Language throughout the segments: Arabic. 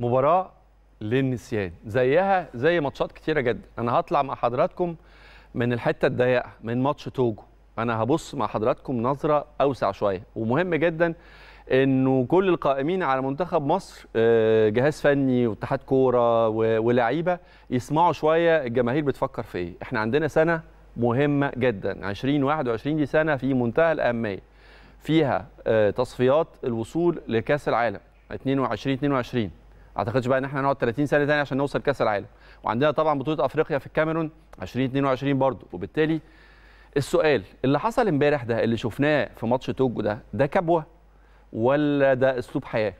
مباراه للنسيان زيها زي ماتشات كتيره جدا انا هطلع مع حضراتكم من الحته الضيقه من ماتش توجو انا هبص مع حضراتكم نظره اوسع شويه ومهم جدا انه كل القائمين على منتخب مصر آه، جهاز فني واتحاد كوره ولاعيبه يسمعوا شويه الجماهير بتفكر في ايه احنا عندنا سنه مهمه جدا 2021 دي سنه في منتهى الاهميه فيها آه، تصفيات الوصول لكاس العالم 22 22 اعتقدش بقى ان احنا هنقعد 30 سنه ثانيه عشان نوصل كاس العالم وعندنا طبعا بطوله افريقيا في الكاميرون 2022 برضه وبالتالي السؤال اللي حصل امبارح ده اللي شفناه في ماتش توجو ده ده كبوه ولا ده اسلوب حياه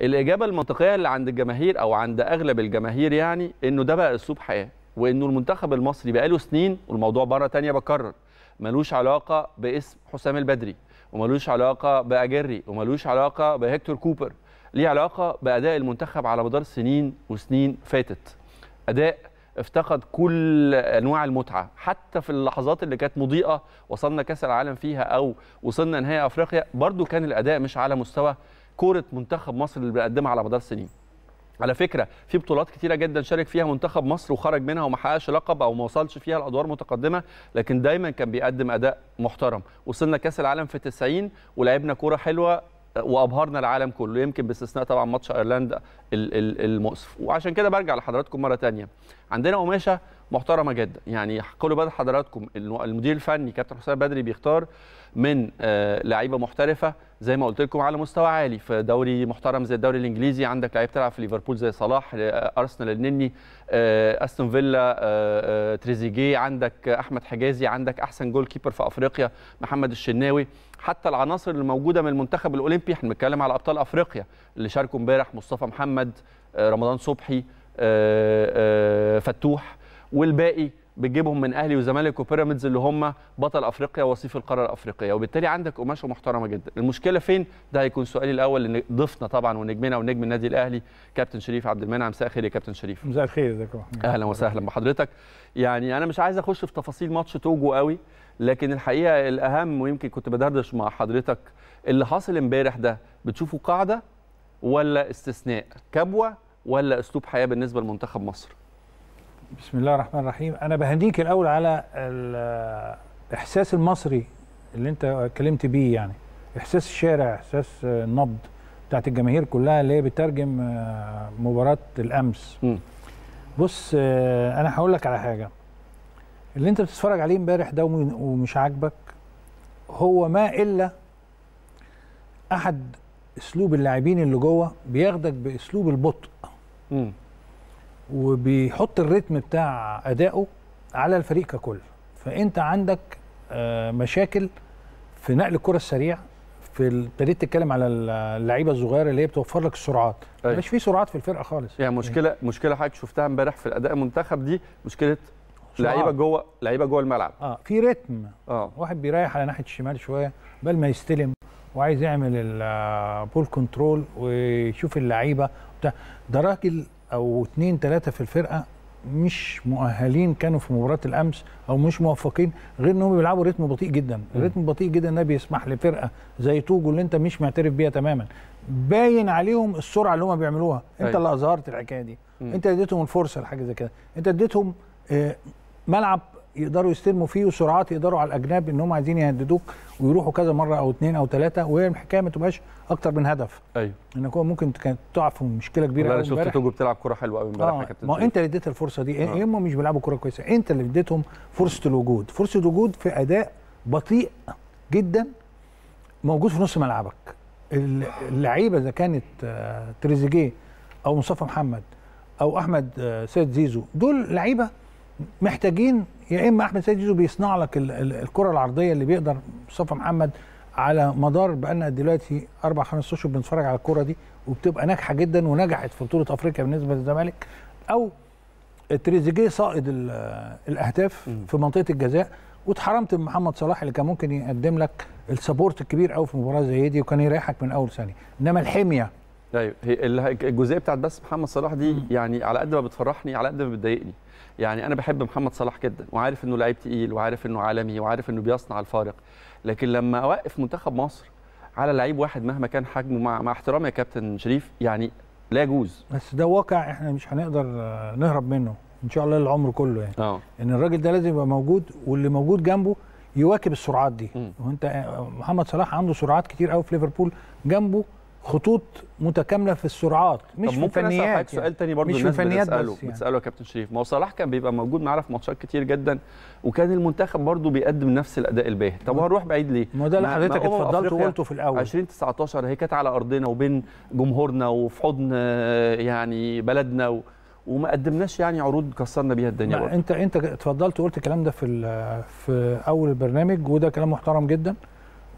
الاجابه المنطقيه اللي عند الجماهير او عند اغلب الجماهير يعني انه ده بقى اسلوب حياه وانه المنتخب المصري بقاله سنين والموضوع بره تانية بكرر ملوش علاقه باسم حسام البدري وملوش علاقه باجري وملوش علاقه بهكتور كوبر ليه علاقه باداء المنتخب على مدار سنين وسنين فاتت اداء افتقد كل انواع المتعه حتى في اللحظات اللي كانت مضيئه وصلنا كاس العالم فيها او وصلنا نهائي افريقيا برضو كان الاداء مش على مستوى كوره منتخب مصر اللي بيقدمها على مدار سنين على فكره في بطولات كتيره جدا شارك فيها منتخب مصر وخرج منها وما حققش لقب او ما وصلش فيها لادوار متقدمه لكن دايما كان بيقدم اداء محترم وصلنا كاس العالم في 90 ولعبنا كوره حلوه وابهرنا العالم كله يمكن باستثناء طبعا ماتش ايرلندا المؤسف وعشان كده برجع لحضراتكم مره ثانيه عندنا قماشه محترمه جدا يعني خلوا بدل حضراتكم المدير الفني كابتن حسام بدري بيختار من آه، لعيبه محترفه زي ما قلت لكم على مستوى عالي في دوري محترم زي الدوري الانجليزي عندك لعيب تلعب في ليفربول زي صلاح آه، ارسنال النني آه، استون فيلا تريزيجيه عندك احمد حجازي عندك احسن جول كيبر في افريقيا محمد الشناوي حتى العناصر الموجوده من المنتخب الاولمبي احنا بنتكلم على ابطال افريقيا اللي شاركوا امبارح مصطفى محمد رمضان صبحي آه، آه، فتوح والباقي بتجيبهم من اهلي وزمالك وبيراميدز اللي هم بطل افريقيا وصيف القاره الافريقيه وبالتالي عندك قماشه محترمه جدا المشكله فين ده هيكون سؤالي الاول لان ضيفنا طبعا ونجمنا ونجم النادي الاهلي كابتن شريف عبد المنعم مساء الخير يا كابتن شريف مساء الخير ازيك اهلا وسهلا بحضرتك يعني انا مش عايز اخش في تفاصيل ماتش توجو قوي لكن الحقيقه الاهم ويمكن كنت بدردش مع حضرتك اللي حاصل امبارح ده بتشوفه قاعده ولا استثناء كبوه ولا اسلوب حياه بالنسبه لمنتخب مصر؟ بسم الله الرحمن الرحيم انا بهنيك الاول على الاحساس المصري اللي انت اتكلمت بيه يعني احساس الشارع احساس النبض بتاعت الجماهير كلها اللي هي بترجم آه، مباراه الامس م. بص آه، انا هقول لك على حاجه اللي انت بتتفرج عليه امبارح ده ومش عاجبك هو ما الا احد اسلوب اللاعبين اللي جوه بياخدك باسلوب البطء وبيحط الريتم بتاع ادائه على الفريق ككل فانت عندك آه، مشاكل في نقل الكره السريع في ابتديت تتكلم على اللعيبه الصغيره اللي هي بتوفر لك السرعات أيه. مش في سرعات في الفرقه خالص يعني مشكله أيه. مشكله حضرتك شفتها امبارح في الاداء المنتخب دي مشكله لعيبه جوه لعيبه جوه الملعب اه في رتم اه واحد بيريح على ناحيه الشمال شويه بل ما يستلم وعايز يعمل البول آه، كنترول ويشوف اللعيبه ده راجل او اتنين تلاته في الفرقه مش مؤهلين كانوا في مباراه الامس او مش موفقين غير انهم بيلعبوا رتم بطيء جدا، الرتم بطيء جدا ده بيسمح لفرقه زي توجو اللي انت مش معترف بيها تماما، باين عليهم السرعه اللي هم بيعملوها، انت أيوه. اللي اظهرت الحكايه دي، م. انت اديتهم الفرصه لحاجه زي كده، انت اديتهم آه، ملعب يقدروا يستلموا فيه وسرعات يقدروا على الاجناب ان هم عايزين يهددوك ويروحوا كذا مره او اثنين او ثلاثه وهي الحكايه ما تبقاش اكتر من هدف ايوه انك ممكن كانت تقع في مشكله كبيره قوي انا شفت توجو بتلعب كوره حلوه قوي امبارح آه ما انت اللي اديت الفرصه دي آه. إيه، هم مش بيلعبوا كوره كويسه انت اللي اديتهم فرصه الوجود فرصه الوجود في اداء بطيء جدا موجود في نص ملعبك اللعيبه اذا كانت آه، تريزيجيه او مصطفى محمد او احمد آه، سيد زيزو دول لعيبه محتاجين يا اما احمد سيد زيزو بيصنع لك الكره العرضيه اللي بيقدر مصطفى محمد على مدار بقالنا دلوقتي اربع خمس اشهر بنتفرج على الكره دي وبتبقى ناجحه جدا ونجحت في بطوله افريقيا بالنسبه للزمالك او تريزيجيه صائد الاهداف في منطقه الجزاء واتحرمت من محمد صلاح اللي كان ممكن يقدم لك السبورت الكبير قوي في مباراه زي دي وكان يريحك من اول ثانيه انما الحميه ايوه الجزئيه بتاعت بس محمد صلاح دي يعني على قد ما بتفرحني على قد ما بتضايقني يعني انا بحب محمد صلاح جدا وعارف انه لعيب تقيل وعارف انه عالمي وعارف انه بيصنع الفارق لكن لما اوقف منتخب مصر على لعيب واحد مهما كان حجمه مع, مع احترامي يا كابتن شريف يعني لا يجوز بس ده واقع احنا مش هنقدر نهرب منه ان شاء الله العمر كله يعني أوه. ان الراجل ده لازم يبقى موجود واللي موجود جنبه يواكب السرعات دي م. وانت محمد صلاح عنده سرعات كتير قوي في ليفربول جنبه خطوط متكامله في السرعات مش في فنيات يعني. سؤال تاني برضو مش الناس في بتساله يعني. بتساله يا كابتن شريف ما هو صلاح كان بيبقى موجود معانا في ماتشات كتير جدا وكان المنتخب برضو بيقدم نفس الاداء الباهر طب هنروح بعيد ليه ما ده اللي حضرتك اتفضلت وقلته في الاول 2019 هي كانت على ارضنا وبين جمهورنا وفي حضن يعني بلدنا و... وما قدمناش يعني عروض كسرنا بيها الدنيا برضو. انت انت اتفضلت وقلت الكلام ده في في اول البرنامج وده كلام محترم جدا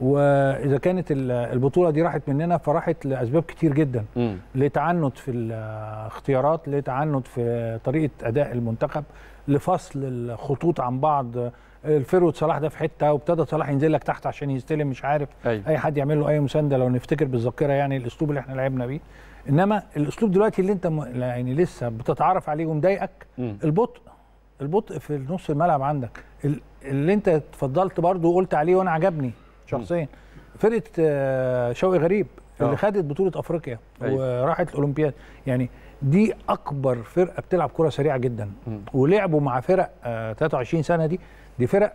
واذا كانت البطوله دي راحت مننا فراحت لاسباب كتير جدا م. لتعنت في الاختيارات لتعنت في طريقه اداء المنتخب لفصل الخطوط عن بعض الفيرود صلاح ده في حته وابتدى صلاح ينزل لك تحت عشان يستلم مش عارف أي. أيوه. اي حد يعمل له اي مسانده لو نفتكر بالذاكره يعني الاسلوب اللي احنا لعبنا بيه انما الاسلوب دلوقتي اللي انت يعني لسه بتتعرف عليه ومضايقك البطء البطء في نص الملعب عندك اللي انت اتفضلت برضه وقلت عليه وانا عجبني شخصيا فرقه آه، شوقي غريب اللي آه. خدت بطوله افريقيا أيوه. وراحت الاولمبياد يعني دي اكبر فرقه بتلعب كره سريعه جدا م. ولعبوا مع فرق 23 آه، سنه دي دي فرق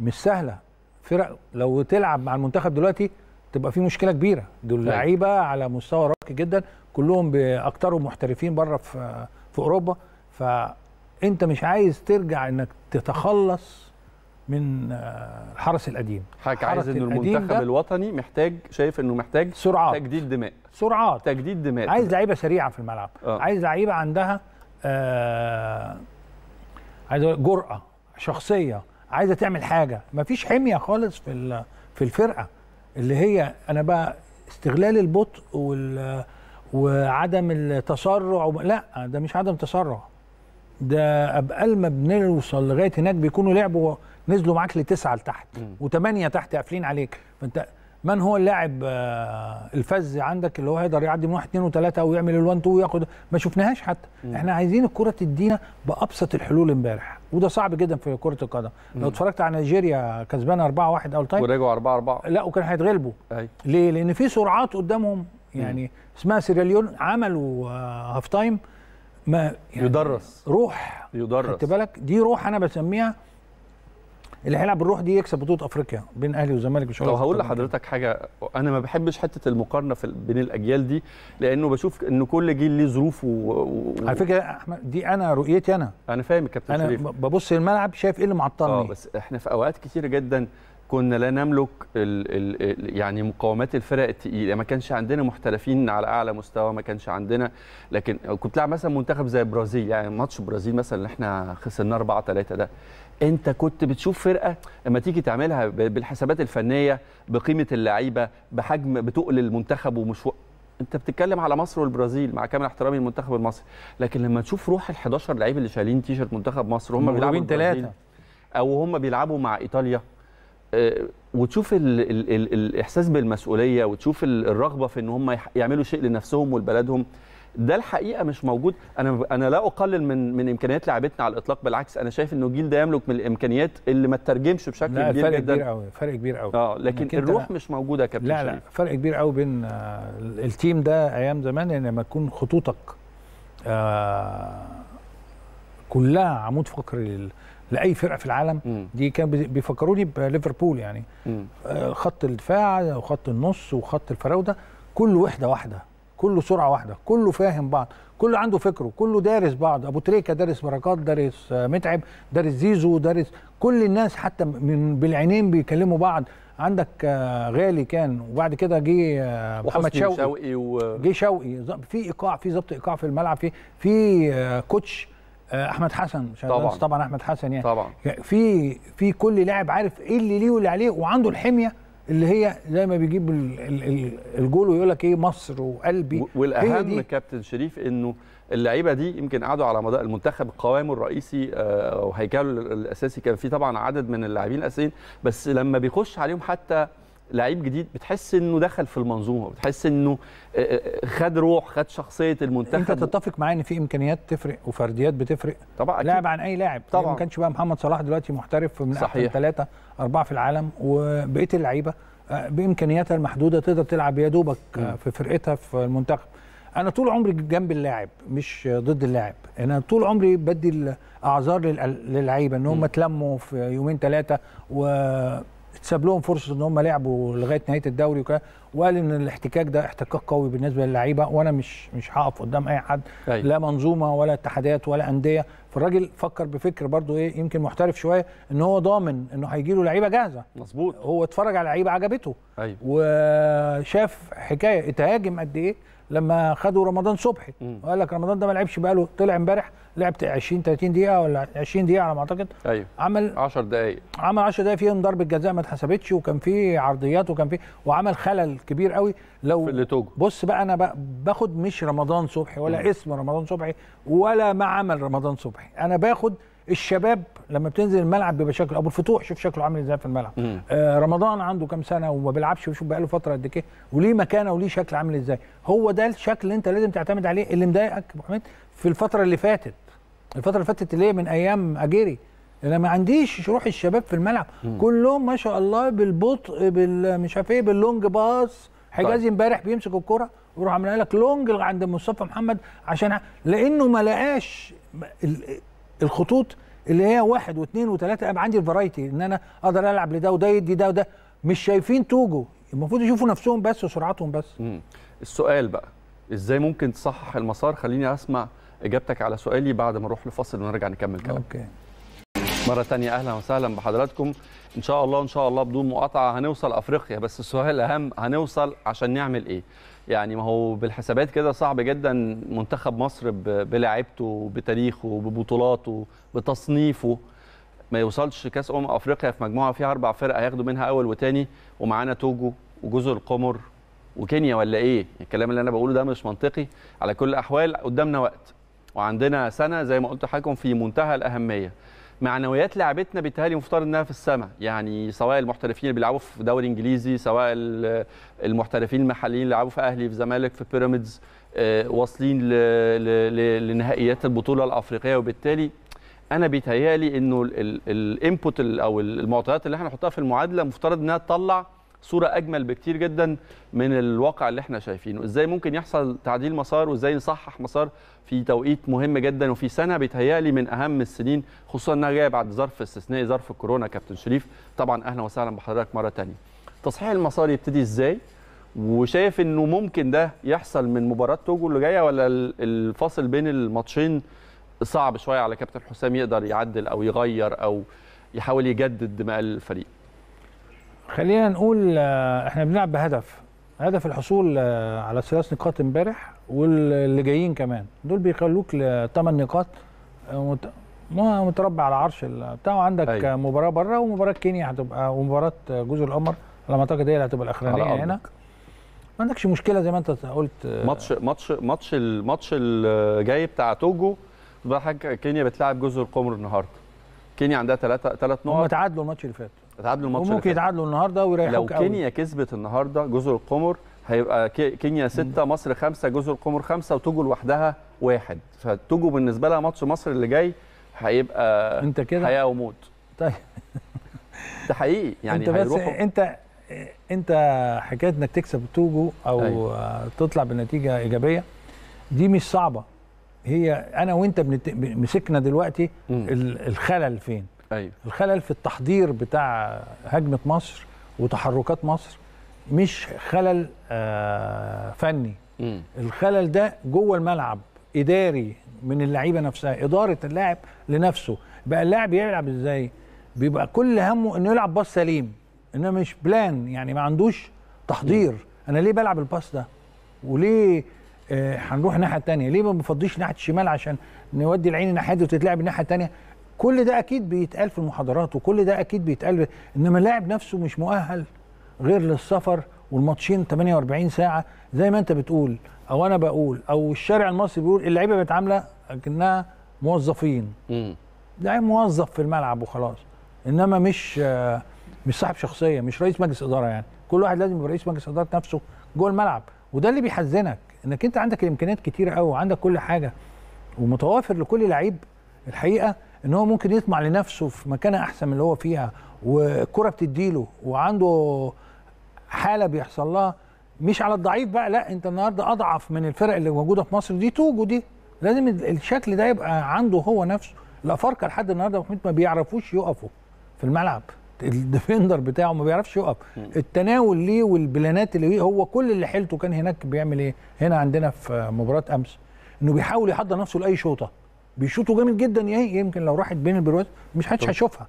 مش سهله فرق لو تلعب مع المنتخب دلوقتي تبقى في مشكله كبيره دول أيوه. لعيبه على مستوى راقي جدا كلهم باكترهم محترفين بره في في اوروبا فانت مش عايز ترجع انك تتخلص من آه، الحرس القديم حضرتك عايز ان المنتخب الوطني محتاج شايف انه محتاج سرعات تجديد دماء سرعات تجديد دماء عايز لعيبه سريعه في الملعب آه. عايز لعيبه عندها آه عايز جرأه شخصيه عايزه تعمل حاجه مفيش حميه خالص في في الفرقه اللي هي انا بقى استغلال البطء وال وعدم التسرع لا ده مش عدم تسرع ده ابقى ما بنوصل لغايه هناك بيكونوا لعبوا نزلوا معاك لتسعه لتحت وثمانيه تحت قافلين عليك فانت من هو اللاعب آه، الفذ عندك اللي هو هيقدر يعدي من واحد اثنين وثلاثه ويعمل الوان تو وياخد ما شفناهاش حتى مم. احنا عايزين الكره تدينا بابسط الحلول امبارح وده صعب جدا في كره القدم لو اتفرجت على نيجيريا كسبانه 4 1 اول تايم ورجعوا 4 4 لا وكان هيتغلبوا ليه؟ لان في سرعات قدامهم يعني مم. اسمها سيراليون عملوا هاف آه، تايم ما يعني يدرس روح يدرس خدت بالك دي روح انا بسميها اللي هيلعب بالروح دي يكسب بطوله افريقيا بين اهلي وزمالك مش هقول هقول لحضرتك حاجه انا ما بحبش حته المقارنه في بين الاجيال دي لانه بشوف ان كل جيل ليه ظروف و... على فكره احمد دي انا رؤيتي انا انا فاهم يا كابتن شريف انا ببص الملعب شايف ايه اللي معطلني اه بس احنا في اوقات كتيره جدا كنا لا نملك ال ال يعني مقاومات الفرق الثقيله ما كانش عندنا محترفين على اعلى مستوى ما كانش عندنا لكن كنت لعب مثلا منتخب زي البرازيل يعني ماتش البرازيل مثلا اللي احنا خسرناه 4 3 ده انت كنت بتشوف فرقه لما تيجي تعملها بالحسابات الفنيه بقيمه اللعيبه بحجم بتقل المنتخب ومشوار انت بتتكلم على مصر والبرازيل مع كامل احترامي للمنتخب المصري لكن لما تشوف روح ال 11 لعيب اللي شايلين تيشرت منتخب مصر هم بيلعبوا ثلاثه او هم بيلعبوا مع ايطاليا آه، وتشوف الـ الـ الـ الاحساس بالمسؤوليه وتشوف الرغبه في ان هم يعملوا شيء لنفسهم ولبلدهم ده الحقيقه مش موجود انا انا لا اقلل من من امكانيات لعبتنا على الاطلاق بالعكس انا شايف انه الجيل ده يملك من الامكانيات اللي ما تترجمش بشكل لا كبير فرق جدا كبير قوي فرق كبير قوي اه لكن الروح مش موجوده يا كابتن لا لا فرق كبير قوي بين آه، التيم ده ايام زمان ان يعني لما تكون خطوطك آه كلها عمود فقري لاي فرقه في العالم مم. دي كان بيفكروني بليفربول يعني مم. آه، خط الدفاع وخط النص وخط الفراوده كله وحده واحده كله سرعه واحده كله فاهم بعض كله عنده فكره كله دارس بعض ابو تريكه دارس بركات دارس آه، متعب دارس زيزو دارس كل الناس حتى من بالعينين بيكلموا بعض عندك آه، غالي كان وبعد كده جه محمد شوقي, شوقي جه شوقي في ايقاع في ضبط ايقاع في الملعب في في كوتش آه، احمد حسن طبعا طبعا احمد حسن يعني طبعا يعني في في كل لاعب عارف ايه اللي ليه واللي عليه وعنده الحميه اللي هي زي ما بيجيب الجول ويقول لك ايه مصر وقلبي والاهم كابتن شريف انه اللعيبه دي يمكن قعدوا على مدار المنتخب قوامه الرئيسي آه، وهيكله الاساسي كان فيه طبعا عدد من اللاعبين الاساسيين بس لما بيخش عليهم حتى لعيب جديد بتحس انه دخل في المنظومه بتحس انه آه، آه، خد روح خد شخصيه المنتخب انت تتفق معايا ان في امكانيات تفرق وفرديات بتفرق طبعا لاعب عن اي لاعب يعني طبعا ما كانش بقى محمد صلاح دلوقتي محترف من احسن ثلاثه اربعه في العالم وبقيه اللعيبه آه، بامكانياتها المحدوده تقدر تلعب يا دوبك في فرقتها في المنتخب انا طول عمري جنب اللاعب مش ضد اللاعب انا طول عمري بدي الاعذار للعيبه ان هم اتلموا في يومين ثلاثه و اتساب لهم فرصه ان هم لعبوا لغايه نهايه الدوري وكده وقال ان الاحتكاك ده احتكاك قوي بالنسبه للعيبه وانا مش مش هقف قدام اي حد أي. أيوة. لا منظومه ولا اتحادات ولا انديه فالراجل فكر بفكر برضو ايه يمكن محترف شويه ان هو ضامن انه هيجي له لعيبه جاهزه مظبوط هو اتفرج على لعيبه عجبته أيوة. وشاف حكايه اتهاجم قد ايه لما خدوا رمضان صبحي وقال لك رمضان ده ما لعبش بقاله طلع امبارح لعبت 20 30 دقيقه ولا 20 دقيقه على ما اعتقد ايوه عمل 10 دقائق عمل 10 دقائق فيهم ضربه جزاء ما اتحسبتش وكان في عرضيات وكان في وعمل خلل كبير قوي لو في اللي توجه. بص بقى انا باخد مش رمضان صبحي ولا م. اسم رمضان صبحي ولا ما عمل رمضان صبحي انا باخد الشباب لما بتنزل الملعب بيبقى شكله ابو الفتوح شوف شكله عامل ازاي في الملعب آه رمضان عنده كام سنه وما بيلعبش شوف بقاله فتره قد كده إيه، وليه مكانه وليه شكل عامل ازاي هو ده الشكل اللي انت لازم تعتمد عليه اللي مضايقك محمد في الفتره اللي فاتت الفتره اللي فاتت اللي هي من ايام اجيري انا ما عنديش روح الشباب في الملعب مم. كلهم ما شاء الله بالبطء بالمش عارف ايه باللونج باص حجازي طيب. امبارح طيب. بيمسك الكره ويروح عاملها لك لونج عند مصطفى محمد عشان لانه ما لقاش الخطوط اللي هي واحد واثنين وثلاثه ابقى عندي الفرايتي ان انا اقدر العب لده وده يدي ده وده مش شايفين توجو المفروض يشوفوا نفسهم بس وسرعتهم بس مم. السؤال بقى ازاي ممكن تصحح المسار خليني اسمع اجابتك على سؤالي بعد ما نروح لفاصل ونرجع نكمل كلام اوكي مرة تانية أهلا وسهلا بحضراتكم إن شاء الله إن شاء الله بدون مقاطعة هنوصل أفريقيا بس السؤال الأهم هنوصل عشان نعمل إيه يعني ما هو بالحسابات كده صعب جدا منتخب مصر بلاعيبته بتاريخه ببطولاته بتصنيفه ما يوصلش كاس امم افريقيا في مجموعه فيها اربع فرق هياخدوا منها اول وتاني ومعانا توجو وجزر القمر وكينيا ولا ايه الكلام اللي انا بقوله ده مش منطقي على كل الاحوال قدامنا وقت وعندنا سنه زي ما قلت لحضراتكم في منتهى الاهميه معنويات لعبتنا بيتهيألي مفترض انها في السماء يعني سواء المحترفين اللي بيلعبوا في دوري انجليزي سواء المحترفين المحليين اللي بيلعبوا في اهلي في زمالك في بيراميدز آه، واصلين لنهائيات البطوله الافريقيه وبالتالي انا بيتهيألي انه الانبوت او المعطيات اللي احنا نحطها في المعادله مفترض انها تطلع صوره اجمل بكتير جدا من الواقع اللي احنا شايفينه ازاي ممكن يحصل تعديل مسار وازاي نصحح مسار في توقيت مهم جدا وفي سنه بيتهيالي من اهم السنين خصوصا انها جايه بعد ظرف استثنائي ظرف الكورونا كابتن شريف طبعا اهلا وسهلا بحضرتك مره ثانيه تصحيح المسار يبتدي ازاي وشايف انه ممكن ده يحصل من مباراه توجو اللي جايه ولا الفاصل بين الماتشين صعب شويه على كابتن حسام يقدر يعدل او يغير او يحاول يجدد دماء الفريق خلينا نقول آه، احنا بنلعب بهدف هدف الحصول آه، على ثلاث نقاط امبارح واللي جايين كمان دول بيخلوك لثمان نقاط آه، متربع على عرش بتاع وعندك أي. أيوة. مباراه بره ومباراه كينيا هتبقى ومباراه جزر القمر على ما اعتقد هي اللي هتبقى الاخرانيه هنا ما عندكش مشكله زي ما انت قلت ماتش ماتش ماتش الماتش الجاي بتاع توجو بقى كينيا بتلعب جزر القمر النهارده كينيا عندها ثلاثه ثلاث نقط هم تعادلوا الماتش اللي فات تعادلوا الماتش وممكن يتعادلوا النهارده ويريحوك لو كينيا كسبت النهارده جزر القمر هيبقى كينيا 6 مصر 5 جزر القمر 5 وتوجو لوحدها 1 فتوجو بالنسبه لها ماتش مصر اللي جاي هيبقى انت كده حياه وموت طيب ده حقيقي يعني انت بس انت انت حكايه انك تكسب توجو او أيوة. تطلع بنتيجه ايجابيه دي مش صعبه هي انا وانت مسكنا دلوقتي م. الخلل فين أيوة. الخلل في التحضير بتاع هجمه مصر وتحركات مصر مش خلل آه، فني م. الخلل ده جوه الملعب اداري من اللعيبه نفسها اداره اللاعب لنفسه بقى اللاعب يلعب ازاي بيبقى كل همه انه يلعب باص سليم انه مش بلان يعني ما عندوش تحضير م. انا ليه بلعب الباص ده وليه آه هنروح تانية ليه ما بفضيش ناحيه الشمال عشان نودي العين الناحيه دي وتتلعب الناحيه الثانيه كل ده اكيد بيتقال في المحاضرات وكل ده اكيد بيتقال انما اللاعب نفسه مش مؤهل غير للسفر والماتشين 48 ساعه زي ما انت بتقول او انا بقول او الشارع المصري بيقول اللعيبه متعامله كانها موظفين لعيب موظف في الملعب وخلاص انما مش آه، مش صاحب شخصيه مش رئيس مجلس اداره يعني كل واحد لازم يبقى رئيس مجلس اداره نفسه جوه الملعب وده اللي بيحزنك انك انت عندك الامكانيات كتيره قوي وعندك كل حاجه ومتوافر لكل لعيب الحقيقه ان هو ممكن يطمع لنفسه في مكانه احسن من اللي هو فيها والكره بتديله وعنده حاله بيحصل لها مش على الضعيف بقى لا انت النهارده اضعف من الفرق اللي موجوده في مصر دي توجد دي لازم الشكل ده يبقى عنده هو نفسه الافارقه لحد النهارده ما بيعرفوش يقفوا في الملعب الديفندر بتاعه ما بيعرفش يقف التناول ليه والبلانات اللي هو كل اللي حيلته كان هناك بيعمل ايه هنا عندنا في مباراه امس انه بيحاول يحضر نفسه لاي شوطه بيشوطوا جامد جدا يمكن لو راحت بين البروات مش حدش هيشوفها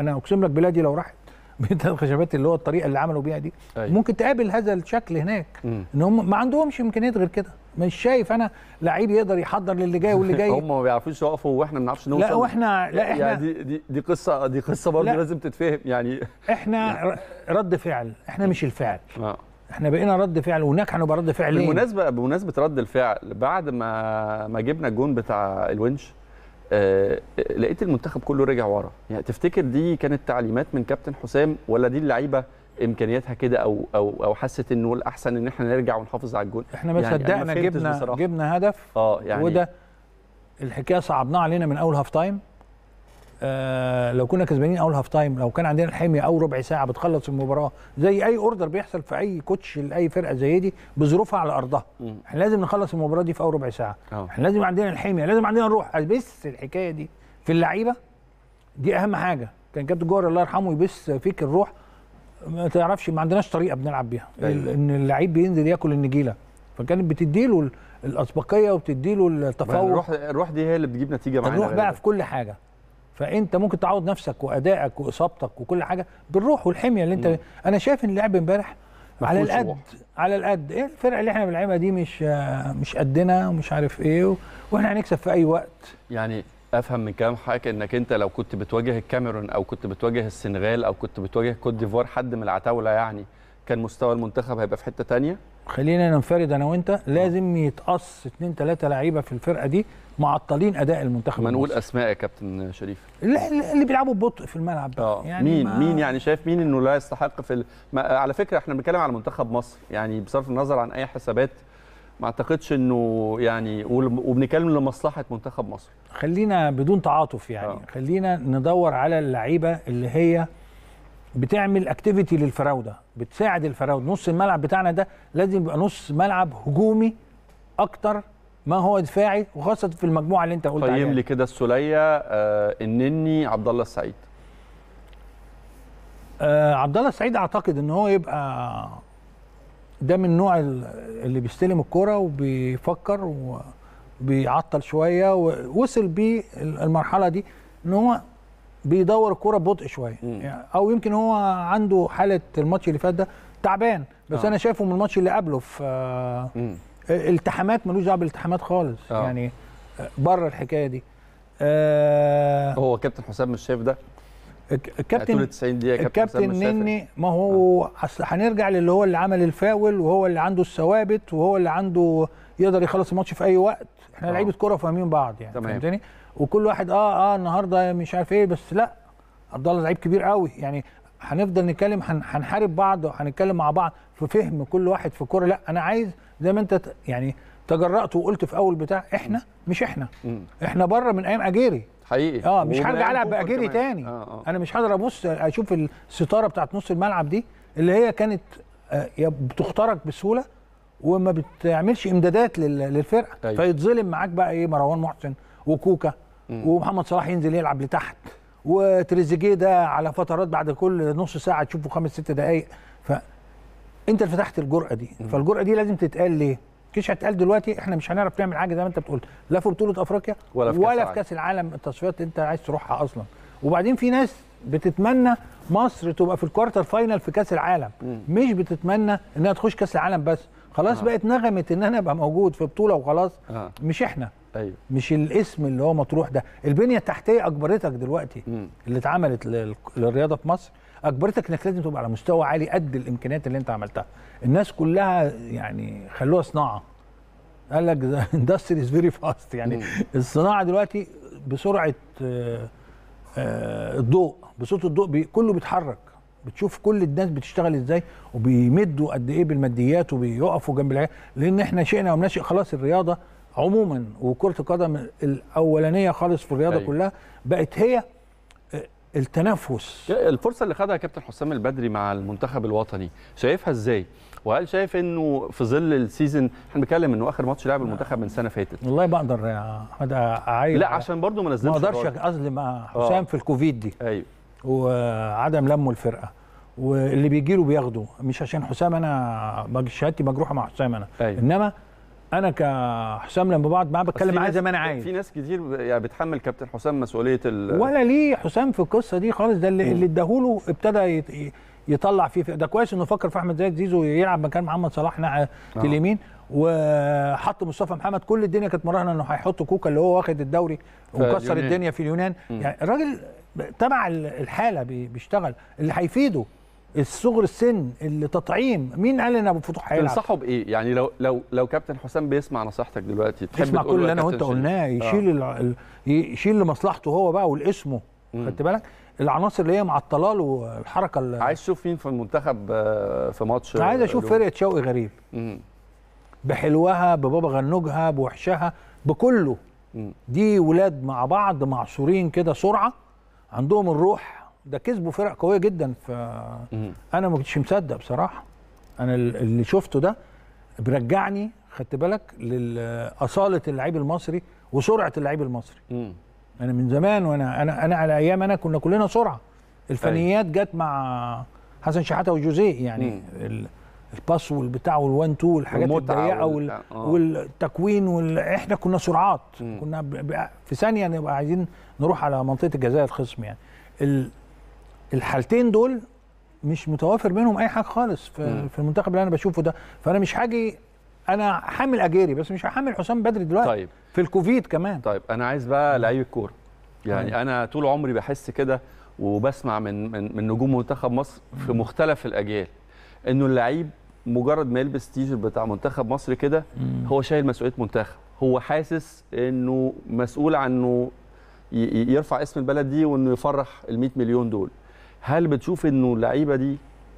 انا اقسم لك بلادي لو راحت بيت الخشبات اللي هو الطريقه اللي عملوا بيها دي أيوة. ممكن تقابل هذا الشكل هناك مم. ان هم ما عندهمش امكانيات غير كده مش شايف انا لعيب يقدر يحضر للي جاي واللي جاي هم ما بيعرفوش يقفوا واحنا ما بنعرفش نوصل لا واحنا لا يعني احنا يعني دي دي, دي قصه دي قصه برضه لازم تتفهم يعني احنا رد فعل احنا مش الفعل آه. احنا بقينا رد فعل وناجحه نبقى رد فعل بالمناسبه بمناسبه رد الفعل بعد ما ما جبنا الجون بتاع الونش آه لقيت المنتخب كله رجع ورا يعني تفتكر دي كانت تعليمات من كابتن حسام ولا دي اللعيبه امكانياتها كده او او او حست انه الاحسن ان احنا نرجع ونحافظ على الجون احنا ما يعني صدقنا جبنا بصراحة. جبنا هدف اه يعني وده الحكايه صعبناها علينا من اول هاف تايم آه، لو كنا كسبانين اول هاف تايم لو كان عندنا الحميه اول ربع ساعه بتخلص المباراه زي اي اوردر بيحصل في اي كوتش لاي فرقه زي دي بظروفها على ارضها احنا لازم نخلص المباراه دي في اول ربع ساعه احنا لازم عندنا الحميه لازم عندنا الروح بس الحكايه دي في اللعيبه دي اهم حاجه كان كابتن جوهر الله يرحمه يبث فيك الروح ما تعرفش ما عندناش طريقه بنلعب بيها أيوة. ان اللعيب بينزل ياكل النجيله فكانت بتديله الاسبقيه وبتديله التفوق الروح الروح دي هي اللي بتجيب نتيجه معانا الروح بقى في كل حاجه فانت ممكن تعوض نفسك وادائك واصابتك وكل حاجه بالروح والحميه اللي انت م. انا شايف ان اللعب امبارح على القد على القد ايه الفرق اللي احنا بنلعبها دي مش مش قدنا ومش عارف ايه واحنا هنكسب في اي وقت يعني افهم من كلام حضرتك انك انت لو كنت بتواجه الكاميرون او كنت بتواجه السنغال او كنت بتواجه كوت ديفوار حد من العتاوله يعني كان مستوى المنتخب هيبقى في حته ثانيه خلينا ننفرد انا وانت لازم يتقص اثنين ثلاثه لعيبه في الفرقه دي معطلين اداء المنتخب ما نقول اسماء يا كابتن شريف اللي بيلعبوا ببطء في الملعب بقى. آه، يعني مين مين يعني شايف مين انه لا يستحق في ال... ما... على فكره احنا بنتكلم على منتخب مصر يعني بصرف النظر عن اي حسابات ما اعتقدش انه يعني وبنتكلم لمصلحه منتخب مصر خلينا بدون تعاطف يعني أوه. خلينا ندور على اللعيبه اللي هي بتعمل اكتيفيتي للفراوده بتساعد الفراوده نص الملعب بتاعنا ده لازم يبقى نص ملعب هجومي اكتر ما هو دفاعي وخاصه في المجموعه اللي انت قلت طيب، عليها قيم لي كده السوليه آه النني عبد الله السعيد آه عبد الله السعيد اعتقد ان هو يبقى ده من النوع اللي بيستلم الكوره وبيفكر وبيعطل شويه ووصل بيه المرحله دي ان هو بيدور الكوره ببطء شويه يعني او يمكن هو عنده حاله الماتش اللي فات ده تعبان بس آه. انا شايفه من الماتش اللي قبله في آه التحامات ملوش دعوه بالالتحامات خالص آه. يعني آه، بره الحكايه دي آه هو كابتن حسام مش شايف ده الكابتن 90 دقيقه الكابتن نني إيه؟ ما هو آه. اصل هنرجع للي هو اللي عمل الفاول وهو اللي عنده الثوابت وهو اللي عنده يقدر يخلص الماتش في اي وقت احنا آه. لعيبه كوره فاهمين بعض يعني فهمتني وكل واحد اه اه النهارده مش عارف ايه بس لا عبد الله لعيب كبير قوي يعني هنفضل نتكلم هنحارب بعض وهنتكلم مع بعض في فهم كل واحد في كوره لا انا عايز زي ما انت يعني تجرأت وقلت في اول بتاع احنا مش احنا احنا بره من ايام اجيري حقيقي اه مش هرجع العب باجيري تاني آه آه. انا مش هقدر ابص اشوف الستاره بتاعت نص الملعب دي اللي هي كانت آه، بتخترق بسهوله وما بتعملش امدادات للفرقه أيوة. فيتظلم معاك بقى ايه مروان محسن وكوكا ومحمد صلاح ينزل يلعب لتحت وتريزيجيه ده على فترات بعد كل نص ساعه تشوفه خمس ست دقائق فانت اللي فتحت الجرأه دي فالجرأه دي لازم تتقال ليه؟ مش هتقال دلوقتي احنا مش هنعرف نعمل حاجه زي ما انت بتقول لا في بطوله افريقيا ولا في كاس, ولا في كاس العالم التصفيات انت عايز تروحها اصلا وبعدين في ناس بتتمنى مصر تبقى في الكوارتر فاينل في كاس العالم م. مش بتتمنى انها تخش كاس العالم بس خلاص آه. بقت نغمه ان انا ابقى موجود في بطوله وخلاص آه. مش احنا ايوه مش الاسم اللي هو مطروح ده البنيه التحتيه اجبرتك دلوقتي مم. اللي اتعملت للرياضه في مصر اجبرتك انك لازم تبقى على مستوى عالي قد الامكانيات اللي انت عملتها الناس كلها يعني خلوها صناعه قال لك اندستري از فيري فاست يعني مم. الصناعه دلوقتي بسرعه آه، آه، الضوء بصوت الضوء بي كله بيتحرك بتشوف كل الناس بتشتغل ازاي وبيمدوا قد ايه بالماديات وبيقفوا جنب العيال لان احنا شئنا وما خلاص الرياضه عموما وكره القدم الاولانيه خالص في الرياضه أيوة. كلها بقت هي التنافس الفرصه اللي خدها كابتن حسام البدري مع المنتخب الوطني شايفها ازاي وهل شايف انه في ظل السيزون احنا بنتكلم انه اخر ماتش لعب المنتخب آه. من سنه فاتت والله بقدر يا احمد اعيد لا عشان برضو ما نزلش ما اقدرش اظلم آه، آه. حسام في الكوفيد دي ايوه وعدم لمه الفرقه واللي بيجي له بياخده مش عشان حسام انا شهادتي مجروحه مع حسام انا أيوه. انما انا كحسام لما بقعد معاه بتكلم معاه زي ما انا عايز في ناس كتير يعني بتحمل كابتن حسام مسؤوليه ال ولا ليه حسام في القصه دي خالص ده اللي, اللي اداهوله ابتدى يطلع فيه ده كويس انه فكر في احمد زيد زيزو يلعب مكان محمد صلاح ناحيه آه. اليمين وحط مصطفى محمد كل الدنيا كانت مراهنه انه هيحط كوكا اللي هو واخد الدوري وكسر الدنيا في اليونان يعني الراجل تبع الحاله بيشتغل اللي هيفيده الصغر السن اللي تطعيم مين قال ان ابو فتوح هيلعب تنصحه بايه يعني لو لو لو كابتن حسام بيسمع نصيحتك دلوقتي تحب تسمع كل اللي انا وانت قلناه يشيل آه. يشيل لمصلحته هو بقى ولاسمه خدت بالك العناصر اللي هي معطله له الحركه اللي عايز تشوف مين في المنتخب آه، في ماتش عايز اشوف فرقه شوقي غريب مم. بحلوها ببابا غنوجها بوحشها بكله مم. دي ولاد مع بعض معصورين كده سرعه عندهم الروح ده كسبوا فرق قويه جدا ف انا ما كنتش مصدق بصراحه انا اللي شفته ده بيرجعني خدت بالك لاصاله اللعيب المصري وسرعه اللعيب المصري مم. انا من زمان وانا انا انا على ايام انا كنا كلنا سرعه الفنيات أيوه. جت مع حسن شحاته وجوزيه يعني الباس والبتاع والوان تو والحاجات الضيقه وال... آه. والتكوين وال... احنا كنا سرعات مم. كنا ب... ب... في ثانيه نبقى عايزين نروح على منطقه الجزاء الخصم يعني الحالتين دول مش متوافر منهم اي حاجه خالص في, في المنتخب اللي انا بشوفه ده فانا مش هاجي انا حامل اجيري بس مش هحمل حسام بدري دلوقتي طيب في الكوفيد كمان طيب انا عايز بقى لعيب الكوره يعني طيب. انا طول عمري بحس كده وبسمع من من, من نجوم منتخب مصر في مختلف الاجيال انه اللعيب مجرد ما يلبس تيجر بتاع منتخب مصر كده هو شايل مسؤوليه منتخب هو حاسس انه مسؤول عنه يرفع اسم البلد دي وانه يفرح ال 100 مليون دول هل بتشوف انه اللعيبه دي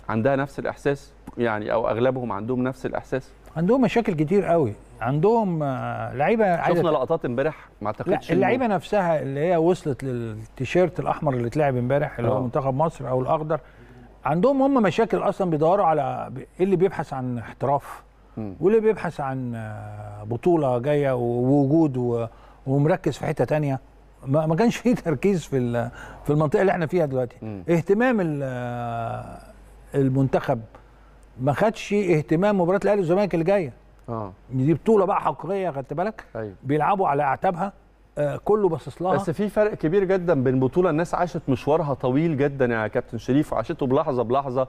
عندها نفس الاحساس يعني او اغلبهم عندهم نفس الاحساس عندهم مشاكل كتير قوي عندهم آه، لعيبه شفنا لقطات امبارح ما اعتقدش اللعيبه نفسها اللي هي وصلت للتيشيرت الاحمر اللي اتلعب امبارح اللي هو آه. منتخب مصر او الاخضر عندهم هم مشاكل اصلا بيدوروا على إيه اللي بيبحث عن احتراف واللي بيبحث عن آه، بطوله جايه ووجود ومركز في حته ثانيه ما ما كانش فيه تركيز في في المنطقه اللي احنا فيها دلوقتي م. اهتمام المنتخب ما خدش اهتمام مباراه الاهلي والزمالك اللي جايه اه يعني دي بطوله بقى حقيقيه خدت بالك أيوة. بيلعبوا على اعتابها آه كله باصص لها بس في فرق كبير جدا بين بطوله الناس عاشت مشوارها طويل جدا يا كابتن شريف وعاشته بلحظه بلحظه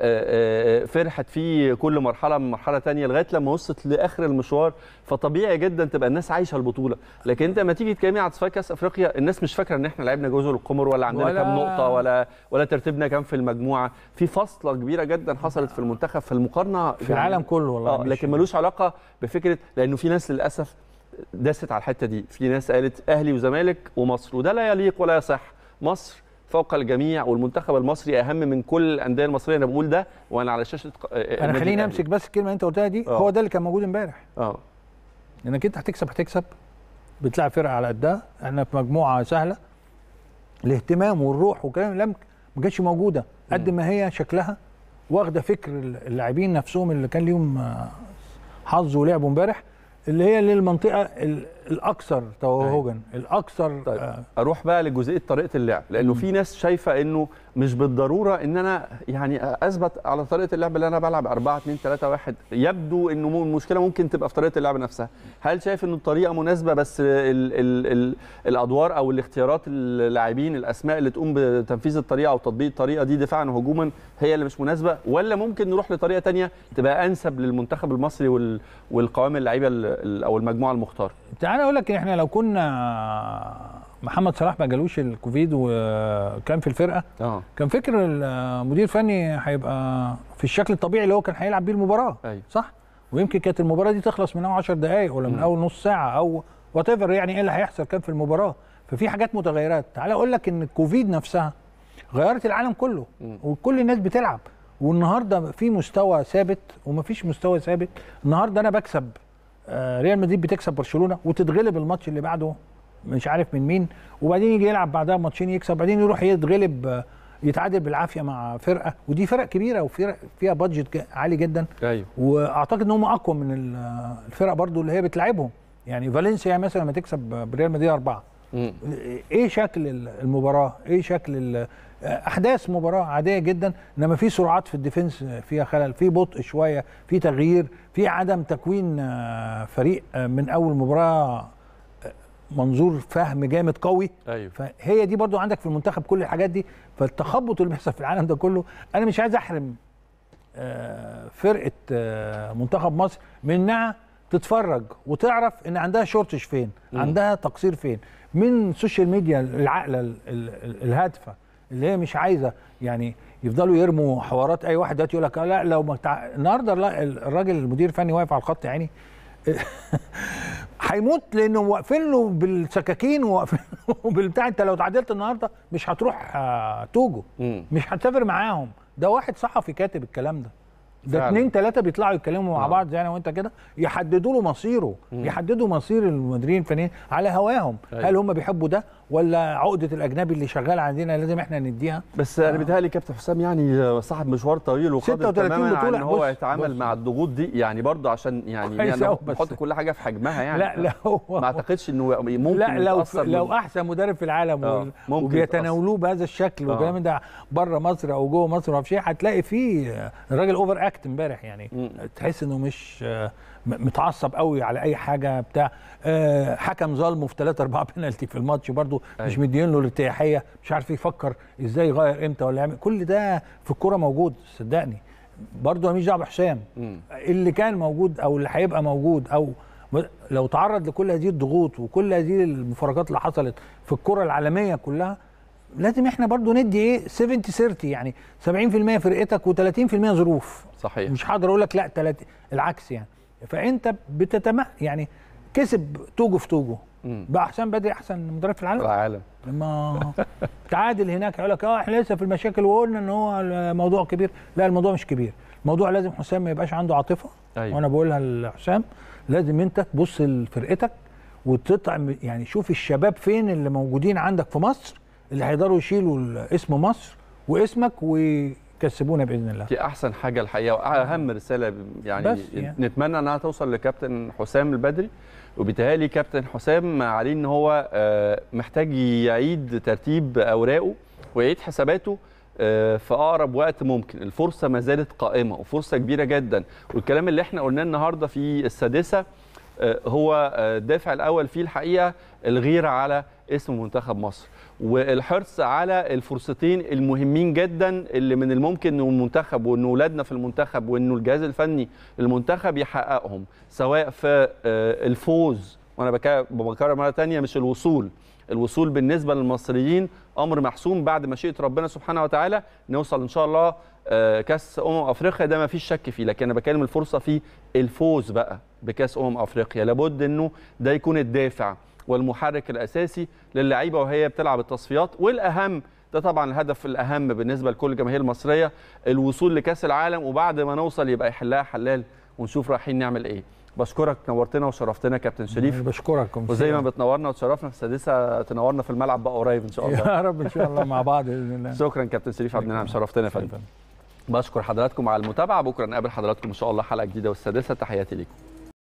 آه، آه، فرحت فيه كل مرحله من مرحله ثانيه لغايه لما وصلت لاخر المشوار فطبيعي جدا تبقى الناس عايشه البطوله لكن انت لما تيجي تكلمي على كاس افريقيا الناس مش فاكره ان احنا لعبنا جزر القمر ولا عندنا ولا... كام نقطه ولا ولا ترتيبنا كام في المجموعه في فاصله كبيره جدا حصلت في المنتخب في المقارنه في يعني... العالم كله والله آه لكن ملوش علاقه بفكره لانه في ناس للاسف داست على الحته دي في ناس قالت اهلي وزمالك ومصر وده لا يليق ولا يصح مصر فوق الجميع والمنتخب المصري اهم من كل الانديه المصريه انا بقول ده وانا على شاشه آه، انا خليني امسك بس الكلمه اللي انت قلتها دي أوه. هو ده اللي كان موجود امبارح اه انك انت هتكسب هتكسب بتلعب فرقه على قدها احنا في مجموعه سهله الاهتمام والروح والكلام لم ما كانتش موجوده قد ما هي شكلها واخده فكر اللاعبين نفسهم اللي كان ليهم آه، حظ ولعبوا امبارح اللي هي للمنطقه الاكثر توهجا الاكثر طيب. آه. اروح بقى لجزئيه طريقه اللعب لانه مم. في ناس شايفه انه مش بالضروره ان انا يعني اثبت على طريقه اللعب اللي انا بلعب 4 2 3 1 يبدو انه المشكله ممكن تبقى في طريقه اللعب نفسها هل شايف ان الطريقه مناسبه بس الـ الـ الـ الادوار او الاختيارات اللاعبين الاسماء اللي تقوم بتنفيذ الطريقه او تطبيق الطريقه دي دفاعا وهجوما هي اللي مش مناسبه ولا ممكن نروح لطريقه ثانيه تبقى انسب للمنتخب المصري والقوام اللعيبه او المجموعه المختاره انا اقول لك احنا لو كنا محمد صلاح ما جالوش الكوفيد وكان في الفرقه أوه. كان فكر المدير الفني هيبقى في الشكل الطبيعي اللي هو كان هيلعب بيه المباراه أيوه. صح ويمكن كانت المباراه دي تخلص من اول 10 دقائق ولا من اول نص ساعه او وات يعني ايه اللي هيحصل كان في المباراه ففي حاجات متغيرات تعال اقول لك ان الكوفيد نفسها غيرت العالم كله وكل الناس بتلعب والنهارده في مستوى ثابت ومفيش مستوى ثابت النهارده انا بكسب آه، ريال مدريد بتكسب برشلونه وتتغلب الماتش اللي بعده مش عارف من مين وبعدين يجي يلعب بعدها ماتشين يكسب بعدين يروح يتغلب آه، يتعادل بالعافيه مع فرقه ودي فرق كبيره وفرق فيها بادجت عالي جدا ايوه واعتقد ان هم اقوى من الفرق برضو اللي هي بتلعبهم يعني فالنسيا مثلا لما تكسب بريال آه، مدريد اربعه ايه شكل المباراه ايه شكل احداث مباراه عاديه جدا انما في سرعات في الديفنس فيها خلل في بطء شويه في تغيير في عدم تكوين آه، فريق آه، من اول مباراه آه، منظور فهم جامد قوي أيوه. فهي دي برضو عندك في المنتخب كل الحاجات دي فالتخبط اللي بيحصل في العالم ده كله انا مش عايز احرم فرقه منتخب مصر من انها تتفرج وتعرف ان عندها شورتش فين عندها تقصير فين من سوشيال ميديا العقله الهادفه اللي هي مش عايزه يعني يفضلوا يرموا حوارات اي واحد دلوقتي يقول لك لا لو ما تع... النهارده لا الراجل المدير الفني واقف على الخط يعني هيموت لانه واقفين له بالسكاكين وواقفين له بالبتاع انت لو اتعدلت النهارده مش هتروح آه، توجو مش هتسافر معاهم ده واحد صحفي كاتب الكلام ده ده اثنين ثلاثه بيطلعوا يتكلموا مع نعم. بعض زي انا وانت كده يحددوا له مصيره مم. يحددوا مصير المديرين الفنيين على هواهم أيوه. هل هم بيحبوا ده ولا عقده الاجنبي اللي شغال عندنا لازم احنا نديها بس آه. انا بيتهيألي كابتن حسام يعني صاحب مشوار طويل وقادر تماما بطولة. ان هو يتعامل مع الضغوط دي يعني برضه عشان يعني, يعني كل حاجه في حجمها يعني لا لا هو ما اعتقدش انه ممكن لا لو لو احسن مدرب في العالم آه. وبيتناولوه بهذا الشكل آه. وكلام ده بره مصر او جوه مصر ما فيش هتلاقي فيه الراجل اوفر رياكت امبارح يعني تحس انه مش آه، متعصب قوي على اي حاجه بتاع آه، حكم ظلمه في 3 4 بينالتي في الماتش برده مش أيوة. مدين له الارتياحيه مش عارف يفكر ازاي يغير امتى ولا يعمل كل ده في الكوره موجود صدقني برضه ماليش دعوه بحسام اللي كان موجود او اللي هيبقى موجود او لو تعرض لكل هذه الضغوط وكل هذه المفارقات اللي حصلت في الكره العالميه كلها لازم احنا برضو ندي ايه 70 30 يعني 70% فرقتك و30% ظروف صحيح مش هقدر اقول لك لا 30 العكس يعني فانت بتتم يعني كسب توجو في توجو بقى حسام بدري احسن مدرب في العالم العالم ما تعادل هناك يقول لك اه احنا لسه في المشاكل وقلنا ان هو الموضوع كبير لا الموضوع مش كبير الموضوع لازم حسام ما يبقاش عنده عاطفه أيوة. وانا بقولها لحسام لازم انت تبص لفرقتك وتطعم يعني شوف الشباب فين اللي موجودين عندك في مصر اللي هيقدروا يشيلوا اسم مصر واسمك ويكسبونا باذن الله دي احسن حاجه الحقيقه واهم رساله يعني, يعني نتمنى انها توصل لكابتن حسام البدري وبتهالي كابتن حسام عليه ان هو آه، محتاج يعيد ترتيب اوراقه ويعيد حساباته آه، في اقرب وقت ممكن الفرصه ما زالت قائمه وفرصه كبيره جدا والكلام اللي احنا قلناه النهارده في السادسه آه، هو آه، الدافع الاول فيه الحقيقه الغيره على اسم منتخب مصر والحرص على الفرصتين المهمين جدا اللي من الممكن انه المنتخب وانه اولادنا في المنتخب وانه الجهاز الفني المنتخب يحققهم سواء في آه، الفوز وانا بكرر مره ثانيه مش الوصول الوصول بالنسبه للمصريين امر محسوم بعد مشيئه ربنا سبحانه وتعالى نوصل ان شاء الله آه، كاس امم افريقيا ده ما فيش شك فيه لكن انا بكلم الفرصه في الفوز بقى بكاس امم افريقيا لابد انه ده يكون الدافع والمحرك الاساسي للعيبه وهي بتلعب التصفيات والاهم ده طبعا الهدف الاهم بالنسبه لكل الجماهير المصريه الوصول لكاس العالم وبعد ما نوصل يبقى يحلها حلال ونشوف رايحين نعمل ايه بشكرك نورتنا وشرفتنا كابتن شريف يعني بشكرك وزي ما بتنورنا وتشرفنا في السادسه تنورنا في الملعب بقى قريب ان شاء الله يا رب ان شاء الله مع بعض باذن الله شكرا كابتن شريف عبد المنعم شرفتنا يا فندم بشكر حضراتكم على المتابعه بكره نقابل حضراتكم ان شاء الله حلقه جديده والسادسه تحياتي ليكم